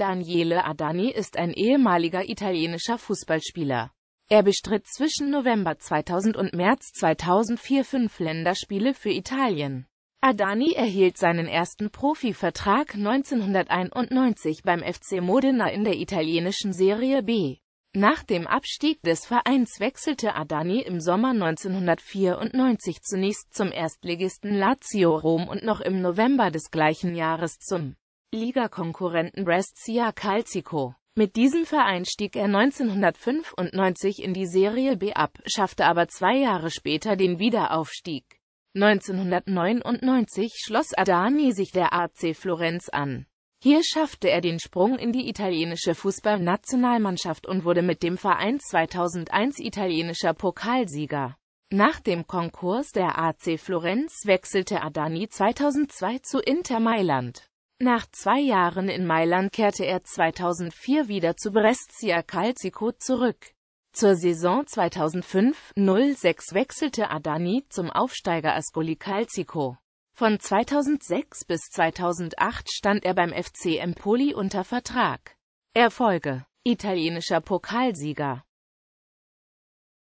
Daniele Adani ist ein ehemaliger italienischer Fußballspieler. Er bestritt zwischen November 2000 und März 2004 fünf Länderspiele für Italien. Adani erhielt seinen ersten Profivertrag 1991 beim FC Modena in der italienischen Serie B. Nach dem Abstieg des Vereins wechselte Adani im Sommer 1994 zunächst zum Erstligisten Lazio Rom und noch im November des gleichen Jahres zum Ligakonkurrenten Brescia Calcico. Mit diesem Verein stieg er 1995 in die Serie B ab, schaffte aber zwei Jahre später den Wiederaufstieg. 1999 schloss Adani sich der AC Florenz an. Hier schaffte er den Sprung in die italienische Fußballnationalmannschaft und wurde mit dem Verein 2001 italienischer Pokalsieger. Nach dem Konkurs der AC Florenz wechselte Adani 2002 zu Inter Mailand. Nach zwei Jahren in Mailand kehrte er 2004 wieder zu Brescia Calcico zurück. Zur Saison 2005-06 wechselte Adani zum Aufsteiger Ascoli Calcico. Von 2006 bis 2008 stand er beim FC Empoli unter Vertrag. Erfolge Italienischer Pokalsieger